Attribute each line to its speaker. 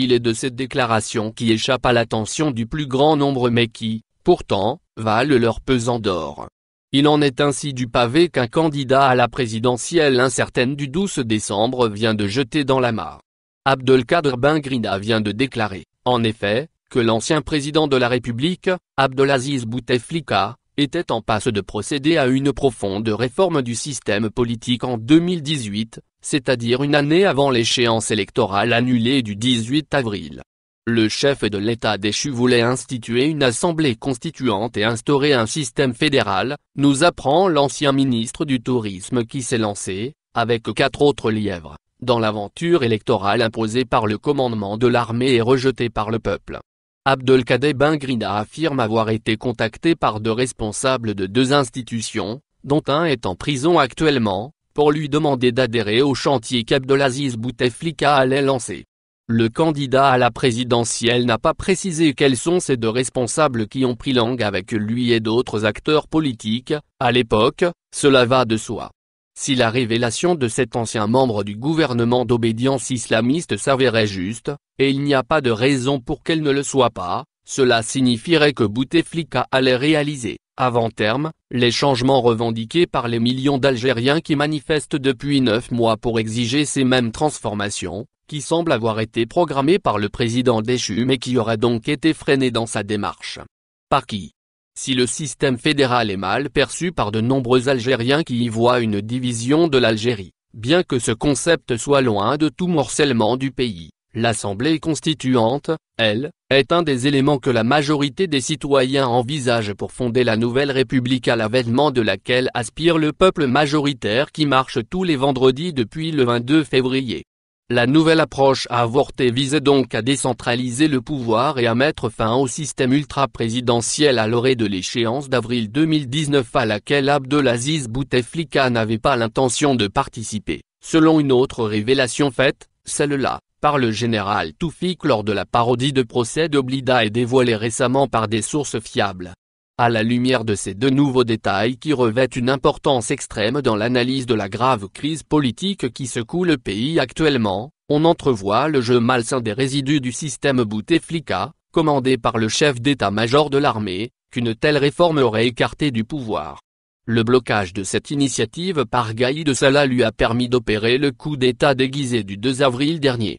Speaker 1: Il est de cette déclaration qui échappe à l'attention du plus grand nombre mais qui, pourtant, valent leur pesant d'or. Il en est ainsi du pavé qu'un candidat à la présidentielle incertaine du 12 décembre vient de jeter dans la mare. Abdelkader Ben vient de déclarer, en effet, que l'ancien président de la République, Abdelaziz Bouteflika, était en passe de procéder à une profonde réforme du système politique en 2018, c'est-à-dire une année avant l'échéance électorale annulée du 18 avril. Le chef de l'État déchu voulait instituer une assemblée constituante et instaurer un système fédéral, nous apprend l'ancien ministre du Tourisme qui s'est lancé, avec quatre autres lièvres, dans l'aventure électorale imposée par le commandement de l'armée et rejetée par le peuple. Abdelkader Ben affirme avoir été contacté par deux responsables de deux institutions, dont un est en prison actuellement, pour lui demander d'adhérer au chantier qu'Abdelaziz Bouteflika allait lancer. Le candidat à la présidentielle n'a pas précisé quels sont ces deux responsables qui ont pris langue avec lui et d'autres acteurs politiques, à l'époque, cela va de soi. Si la révélation de cet ancien membre du gouvernement d'obédience islamiste s'avérait juste, et il n'y a pas de raison pour qu'elle ne le soit pas, cela signifierait que Bouteflika allait réaliser, avant terme, les changements revendiqués par les millions d'Algériens qui manifestent depuis neuf mois pour exiger ces mêmes transformations, qui semblent avoir été programmées par le président déchu mais qui auraient donc été freinées dans sa démarche. Par qui si le système fédéral est mal perçu par de nombreux Algériens qui y voient une division de l'Algérie, bien que ce concept soit loin de tout morcellement du pays, l'Assemblée constituante, elle, est un des éléments que la majorité des citoyens envisagent pour fonder la nouvelle République à l'avènement de laquelle aspire le peuple majoritaire qui marche tous les vendredis depuis le 22 février. La nouvelle approche à avorter visait donc à décentraliser le pouvoir et à mettre fin au système ultra-présidentiel à l'orée de l'échéance d'avril 2019 à laquelle Abdelaziz Bouteflika n'avait pas l'intention de participer, selon une autre révélation faite, celle-là, par le général Toufik lors de la parodie de procès d'Oblida et dévoilée récemment par des sources fiables. À la lumière de ces deux nouveaux détails qui revêtent une importance extrême dans l'analyse de la grave crise politique qui secoue le pays actuellement, on entrevoit le jeu malsain des résidus du système Bouteflika, commandé par le chef d'état-major de l'armée, qu'une telle réforme aurait écarté du pouvoir. Le blocage de cette initiative par Gaïd Salah lui a permis d'opérer le coup d'état déguisé du 2 avril dernier.